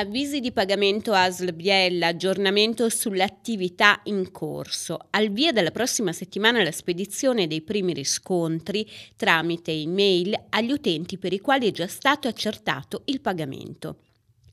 avvisi di pagamento ASL Biella, aggiornamento sull'attività in corso. Al via della prossima settimana la spedizione dei primi riscontri tramite email agli utenti per i quali è già stato accertato il pagamento.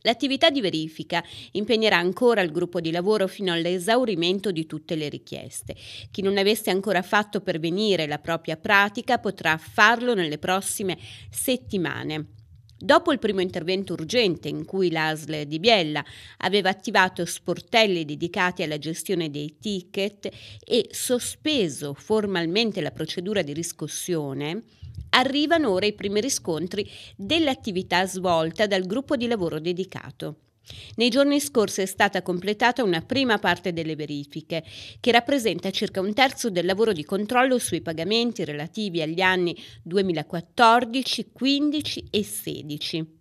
L'attività di verifica impegnerà ancora il gruppo di lavoro fino all'esaurimento di tutte le richieste. Chi non avesse ancora fatto pervenire la propria pratica potrà farlo nelle prossime settimane. Dopo il primo intervento urgente in cui l'ASL di Biella aveva attivato sportelli dedicati alla gestione dei ticket e sospeso formalmente la procedura di riscossione, arrivano ora i primi riscontri dell'attività svolta dal gruppo di lavoro dedicato. Nei giorni scorsi è stata completata una prima parte delle verifiche, che rappresenta circa un terzo del lavoro di controllo sui pagamenti relativi agli anni 2014, 15 e 16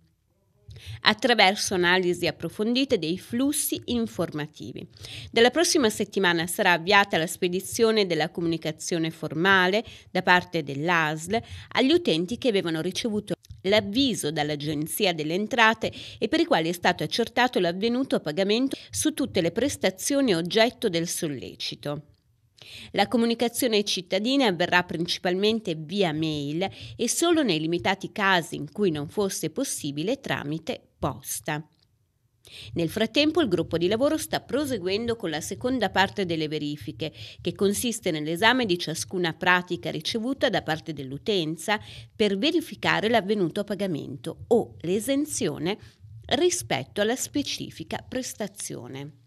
attraverso analisi approfondite dei flussi informativi. Dalla prossima settimana sarà avviata la spedizione della comunicazione formale da parte dell'ASL agli utenti che avevano ricevuto l'avviso dall'Agenzia delle Entrate e per i quali è stato accertato l'avvenuto pagamento su tutte le prestazioni oggetto del sollecito. La comunicazione ai cittadini avverrà principalmente via mail e solo nei limitati casi in cui non fosse possibile tramite posta. Nel frattempo il gruppo di lavoro sta proseguendo con la seconda parte delle verifiche, che consiste nell'esame di ciascuna pratica ricevuta da parte dell'utenza per verificare l'avvenuto pagamento o l'esenzione rispetto alla specifica prestazione.